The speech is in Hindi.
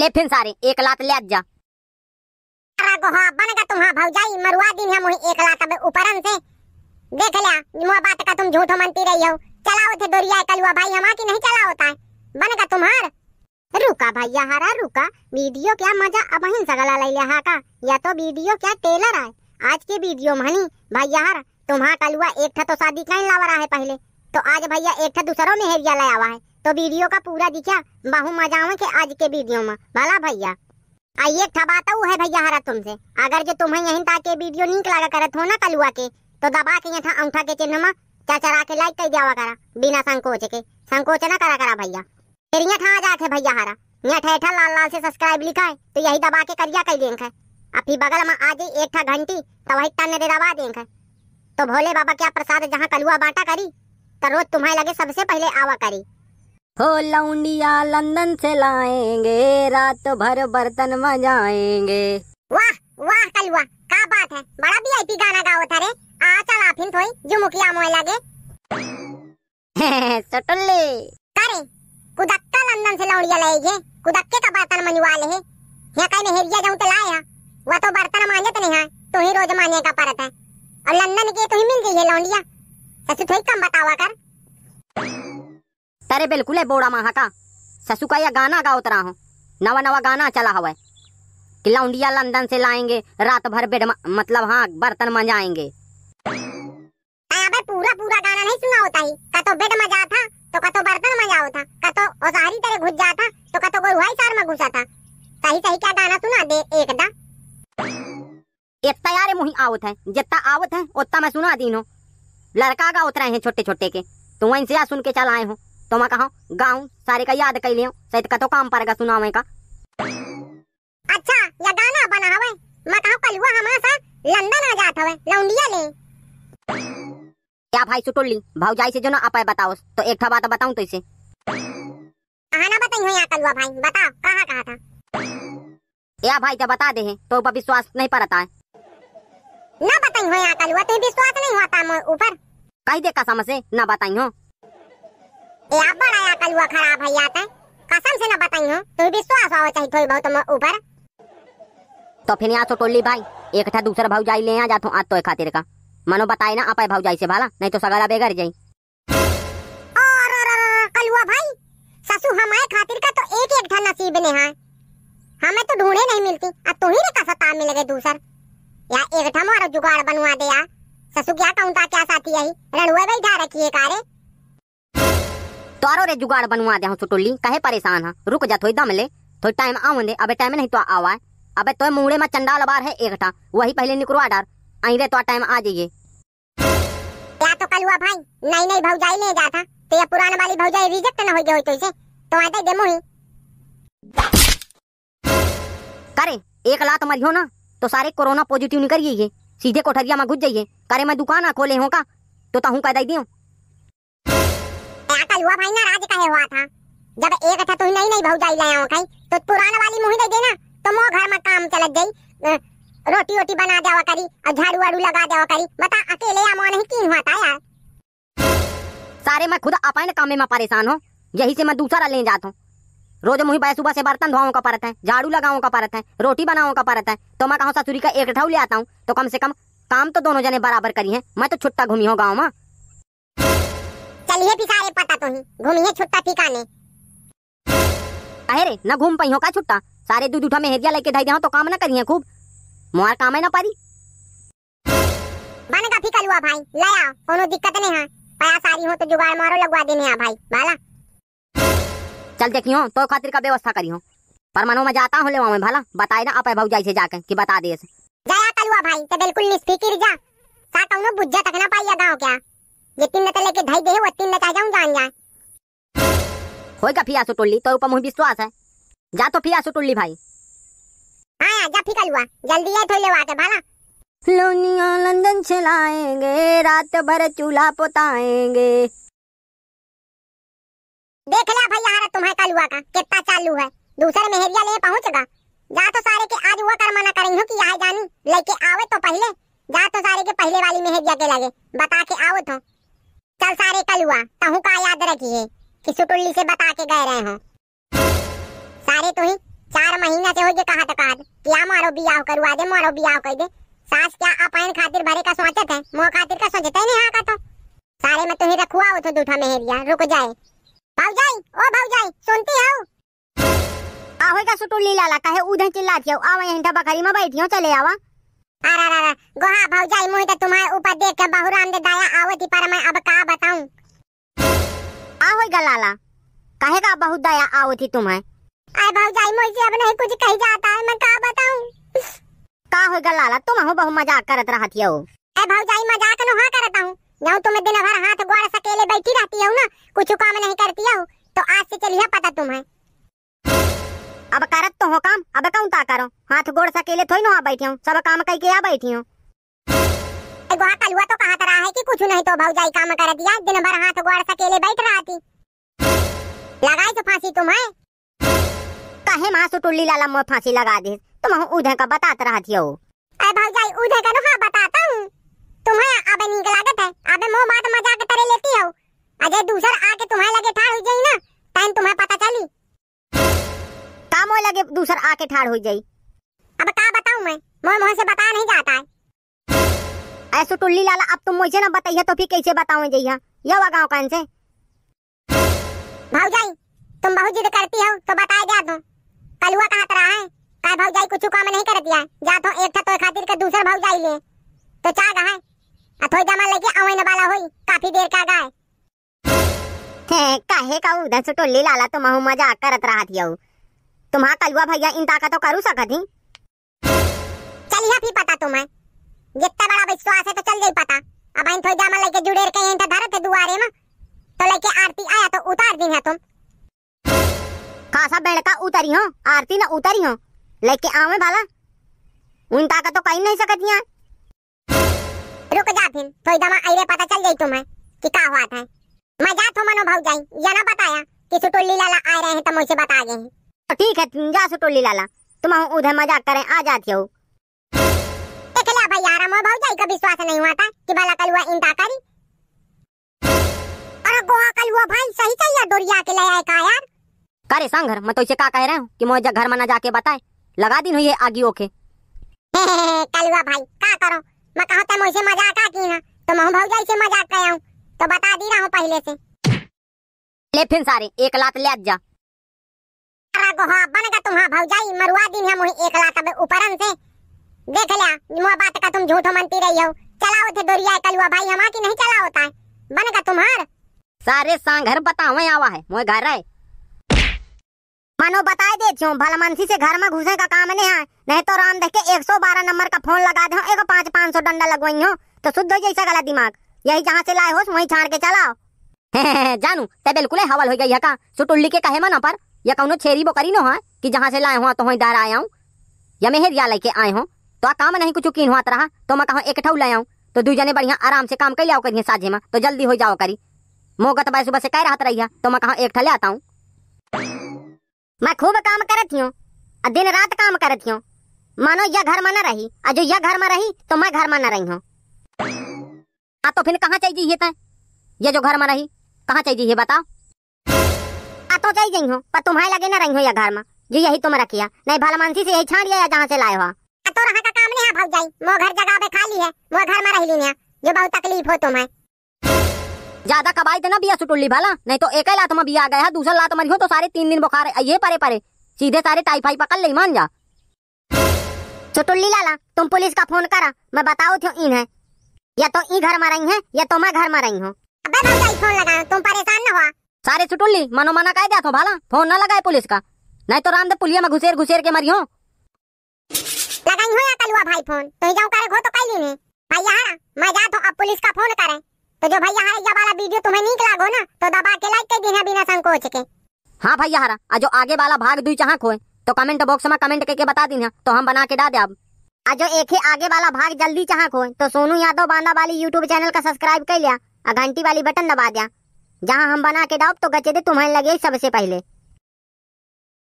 ले फिर सारे एक लात ले जा हाँ बन तुम्हारा भौजाई मरुआ दिन है मोही एक लात अब ऊपरन से देख लिया मो बात का तुम झूठो मनती रही हो चलाओ थे दोरिया कलुआ भाई हमा की नहीं चला होता है बन का तुम्हार रुका भैया हरा रुका वीडियो क्या मजा अब ही सगला लिया हा का या तो वीडियो क्या टेलर आए आज के वीडियो मनी भैया हर तुम्हारा कलुआ एक था तो शादी कहीं लावा रहा है पहले तो आज भैया एक था दूसरों में हेरिया लाया हुआ है तो वीडियो का पूरा दिखा बहु मजा के आज के वीडियो में भला भैया आइए ठबाता है भैया हरा तुमसे अगर जो तुम्हें यहीं ताके वीडियो नीक लगा करत हो ना कलुआ के तो दबा के यहाँ अंगठा के चिन्ह में चचरा के लाइक कर दिया करा बिना संकोच के संकोच ना करा करा भैया फिर यहाँ आ जाते भैया हरा यहाँ ठेठा लाल लाल से सब्सक्राइब लिखा है तो यही दबा के करिया कर देंगे अब फिर बगल में आ जाए एक घंटी तो वही तन दे दबा देंगे तो भोले बाबा क्या प्रसाद जहाँ कलुआ बांटा करी तो रोज तुम्हें लगे सबसे पहले आवा करी हो लौंडिया लंदन से लाएंगे रात भर बर्तन मजाएंगे वाह वाह कलवा क्या बात है बड़ा भी आईपी गाना गाओ था रे आ चल आफिन थोई तो जो मुखिया मोए लगे सटल्ले करे कुदक्का लंदन से लौंडिया लाएगे कुदक्के का बर्तन मनवाले है या कहीं में हेरिया जाऊं तो लाया वह तो बर्तन माने नहीं है तो ही रोज माने का परत है और लंदन के तो ही मिल गई है लौंडिया सच थोड़ी तो कम बतावा कर तेरे बिल्कुल है बोड़ा माह का ससु का यह गाना गाओ तरा हो नवा नवा गाना चला हुआ कि लौंडिया लंदन से लाएंगे रात भर बेड मतलब हाँ बर्तन मजाएंगे हाँ, पूरा पूरा गाना नहीं सुना होता ही का तो बेड मजा था तो का तो बर्तन मजा होता का तो ओसारी तरह घुस जाता तो का तो गोरुहाई सार में घुसा था सही सही क्या गाना सुना दे एकदा इतना यार मुही आवत है जितना आवत है उतना मैं सुना दीन लड़का का उतरे हैं छोटे छोटे के तो वहीं से सुन के चल आए हो तो मैं कहा गाँव सारे का याद कर लियो सहित का तो काम पड़ेगा सुनावे का अच्छा या गाना मैं कहा कल हुआ हमारा लंदन आ लौंडिया ले क्या भाई सुटोली से जो ना अपाय बताओ तो एक बात बताऊं तो इसे ना बताई हो भाई बताओ कहां कहा था या भाई जब बता दे तो विश्वास नहीं पड़ता है ना बताई हो या तो विश्वास नहीं होता ऊपर कह दे कसम से ना बताई हूँ या बड़ा या कलुआ कसम से ना बताई चाहिए थोड़ी बहुत ऊपर तो फिर यहाँ तो टोली भाई एक था दूसरा भाव जाई ले जाता हूँ आज तो खातिर का मनो बताए ना आप भाव जाई से भाला नहीं तो सगाला बेगर जाई कलुआ भाई ससु हमारे खातिर का तो एक एक था नसीब ने हाँ। हमें तो ढूंढे नहीं मिलती अब तू ही मिल गए दूसर या एक जुगाड़ बनवा दे यार ससु क्या कहूँ क्या साथी यही रणुआ बैठा कारे तोरो रे जुगाड़ बनवा दे सुटोली कहे परेशान है रुक जा थोड़ी दम ले थोड़ी टाइम आवन दे अबे टाइम नहीं तो आवा अबे तो मुड़े में चंडाल बार है एकटा वही पहले निकलवा डर आई रे तो टाइम आ जाइए क्या तो कल हुआ भाई नहीं नहीं भौजाई ले जा था तो ये पुराने वाली भौजाई रिजेक्ट ना हो गई तो इसे तो आते दे मुही करे एक लात मरियो ना तो सारे कोरोना पॉजिटिव निकल जाइए सीधे कोठरिया में घुस जाइए करे मैं दुकान खोले हो का तो तहू तो कह दई दियो आजकल हुआ भाई ना राज का हुआ था जब एक था तू नहीं नहीं भौजाई लाया कहीं तो पुराना वाली मुही दे देना तो मो घर में काम चल गई रोटी रोटी बना देवा करी और झाड़ू वाड़ू लगा देवा करी बता अकेले या नहीं की हुआ था यार सारे मैं खुद अपने काम में परेशान हूँ यही से मैं दूसरा ले जाता हूँ रोज मुही बाय सुबह से बर्तन धोआओं का परत है झाड़ू लगाओं का परत है रोटी बनाओं का परत है तो मैं कहूँ ससुरी का एक ठा ले आता हूँ तो कम से कम काम तो दोनों जने बराबर करी है मैं तो छुट्टा घूमी हूँ गाँव में लिए भी सारे पता तो ही घूमिए छुट्टा ठिकाने अरे रे ना घूम पाई हो का छुट्टा सारे दूध उठा में हेदिया लेके धाई दे तो काम ना करिए खूब मोहर काम है ना पारी का फिकल हुआ भाई ले आओ कोनो दिक्कत नहीं है पया सारी हो तो जुगाड़ मारो लगवा देने आ भाई भाला चल देखियो तो खातिर का व्यवस्था करियो पर मनो में जाता हूँ लेवा भाला बताए ना आप भाई से जाके कि बता दे जाया कलुआ भाई तो बिल्कुल निस्फिकिर जा सा कौनो बुझा तक ना पाई गांव क्या ये तीन नता लेके धाई दे वो तीन नता जाऊं जान जा होय का फिया सुटुल्ली तो ऊपर मुझे विश्वास है जा तो फिया सुटुल्ली भाई हां आ जा फिका लुआ जल्दी है थोले वाते भाला लोनिया लंदन चलाएंगे रात भर चूल्हा पोताएंगे देख ला भैया हरा तुम्हारे कालुआ का कितना चालू है दूसरे मेहरिया ले पहुंचगा जा तो सारे के आज हुआ कर मना करी हूँ कि आए जानी लेके आवे तो पहले जा तो सारे के पहले वाली मेहरिया के लगे बता के आवे तो चल सारे कल हुआ तहु का याद रखिए कि सुटुल्ली से बता के गए रहे हो सारे तो ही चार महीना से हो गए कहा तक आज क्या मारो बियाह करवा दे मारो बियाह कर दे सास क्या अपन खातिर भरे का सोचत है मो खातिर का सोचत ही नहीं का तो सारे में तुम्हें तो रखुआ हो तो दूठा मेहरिया रुक जाए भाऊजाई ओ भाऊजाई सुनती हो आहो का सुटुल्ली लाला कहे उधर चिल्लाती हो आवे यहां डबा में बैठियो चले आवा अरे अरे गोहा भौजाई मुई तो तुम्हारे ऊपर देख के बहुराम दे दया आवत पर मैं अब का बताऊं आ होई गलाला कहेगा बहुत दया आवत तुम्हें अरे भौजाई मुई से अब नहीं कुछ कही जाता है मैं का बताऊं का होई गलाला तुम हो बहु मजाक करत रहत हो अरे भौजाई मजाक न हो करत हूं यू तुम दिन भर हाथ गोड़ सकेले बैठी रहती हो ना कुछ काम नहीं करती हो तो आज से चलिए पता तुम्हें अब करत तो हो काम अब कौन ता करो हाथ गोड़ सकेले थोई ना बैठी हूँ सब काम कई के आ बैठी ए गोहा कलुआ तो कहा तरह है कि कुछ नहीं तो भौजाई काम कर दिया दिन भर हाथ गोड़ सकेले बैठ रहा थी लगाई तो फांसी तुम्हें कहे मां सुटुल्ली लाला मो फांसी लगा दे तुम तो उधे का बतात रहा थी ओ अरे भौजाई उधे का नो ठाड़ हो जाई अब का बताऊं मैं मोय मोह से बता नहीं जाता है ऐसो टुल्ली लाला अब तुम मुझे ना बताइए तो फिर कैसे बताऊं जइया हाँ? यवा गांव कौन से भौजाई तुम बहुत जिद करती हो तो बता जा दूं हुआ कहां तरह है का भौजाई कुछ काम नहीं कर दिया जा तो एक था तो खातिर का दूसरा भौजाई ले तो चा गए आ थोई जमा लेके आवन वाला होई काफी देर का गए हे काहे का उधर से टोली लाला तो महू मजा करत रहत यऊ तुम्हारा कलुआ भैया इन ताकतों करू सकत ही चलिया भी पता तुम्हें जितना बड़ा विश्वास है तो चल जाई पता अब इन थोड़ी जामा लेके जुड़े रखे हैं इनका धरत है तो दुआरे में तो लेके आरती आया तो उतार दी है तुम खासा बेड़का उतरी हो आरती ना उतरी हो लेके आवे भाला उन ताकत तो कहीं नहीं सकती हैं रुक जा फिर थोड़ी दमा अरे पता चल जाई तुम्हें कि का हुआ था मैं जात हो मनो भाग जाई या ना बताया कि सुटोली लाला आ रहे हैं तो मुझे बता गए हैं ठीक है जा सो टोली लाला तुम उधर मजाक करें आ जाती हो देख अकेला भाई आ मोर भौजाई का विश्वास नहीं हुआ था कि भला कल हुआ इंता करी अरे गोहा कल हुआ भाई सही या डोरिया के ले आए का यार करे संघर मैं तो इसे का कह रहा हूँ कि मोजा घर में ना जाके बताए लगा दिन हुई आगी ओके कल हुआ भाई का करो मैं कहा था मुझसे मजाक आ की ना तो मैं भौजाई से मजाक कया हूँ तो बता दी रहा हूँ पहले से ले फिर सारे एक लात ले जा जागो हाँ बन गा तुम्हारा भौजाई मरुआ दिन है मुही एकला तब ऊपरन से देख लिया मो बात का तुम झूठो मनती रही हो चलाओ थे डोरिया कलुआ भाई हमा की नहीं चला होता है बन गा तुम्हार सारे सांघर बतावे आवा है मोह घर है मानो बता दे हूँ भला मनसी से घर में घुसे का काम नहीं है नहीं तो राम देख के 112 नंबर का फोन लगा दे हाँ, एक पाँच पाँच सौ डंडा लगवाई हो तो शुद्ध हो जैसा गला दिमाग यही जहाँ से लाए हो वही छाड़ के चलाओ जानू ते बिल्कुल हवल हो गई है का सुटुल्ली के कहे मना पर या कौनो छेरी करी न हो कि जहाँ से लाए हुआ तो वहीं आया हूँ या मेहरिया लेके आए हूँ तो आ काम नहीं कुछ कीन हुआ रहा तो मैं कहा एक ले आऊँ तो दू जने बढ़िया आराम से काम कर लिया करिए साझे में तो जल्दी हो जाओ करी मोगत भाई सुबह से कह रहा रही है तो मैं कहा एक ले आता हूँ मैं खूब काम करती हूँ दिन रात काम करती हूँ मानो यह घर में न रही और जो यह घर में रही तो मैं घर में न रही हूँ हाँ तो फिर कहाँ चाहिए ये जो घर में रही कहाँ चाहिए बताओ हो जाई हो पर तुम्हारे लगे ना रही हो या घर में जो यही तुम तो रखिया नहीं भला मानसी से यही छान लिया जहाँ से लाए हो तो रहा का काम नहीं भाग जाई मो घर जगह पे खाली है मो घर में रही ना जो बहुत तकलीफ हो तुम्हें ज्यादा कबाई देना तो बिया सुटुल्ली भला नहीं तो एक ही लात में बिया गया है दूसरा लात मरी हो तो सारे तीन दिन बुखार है ये परे परे सीधे सारे टाइफाई पकड़ ले मान जा सुटुल्ली लाला तुम पुलिस का फोन करा मैं बताओ थियो इन है या तो ई घर में रही है या तो मैं घर में रही हूँ फोन लगा तुम परेशान न हुआ सारे सुटुल्ली मनो मना काय दिया भाला फोन ना लगाए पुलिस का नहीं तो रामदेव पुलिया में घुसेर घुसेर के मरियो लगाई हो या भाई फोन तो जाओ करे घो तो भैया मैं जा तो अब पुलिस का फोन करे तो जो ये वाला वीडियो तुम्हें नीक लागो ना तो दबा के लाइक कर देना बिना संकोच के हाँ आ जो आगे वाला भाग दुई चाह खोए तो कमेंट बॉक्स में कमेंट करके बता दी तो हम बना के डा दे अब आ जो एक ही आगे वाला भाग जल्दी चाह खोए तो सोनू यादव बांदा वाली यूट्यूब चैनल का सब्सक्राइब कर लिया और घंटी वाली बटन दबा दिया जहाँ हम बना के दाओ तो गचे दे तुम्हारे लगे सबसे पहले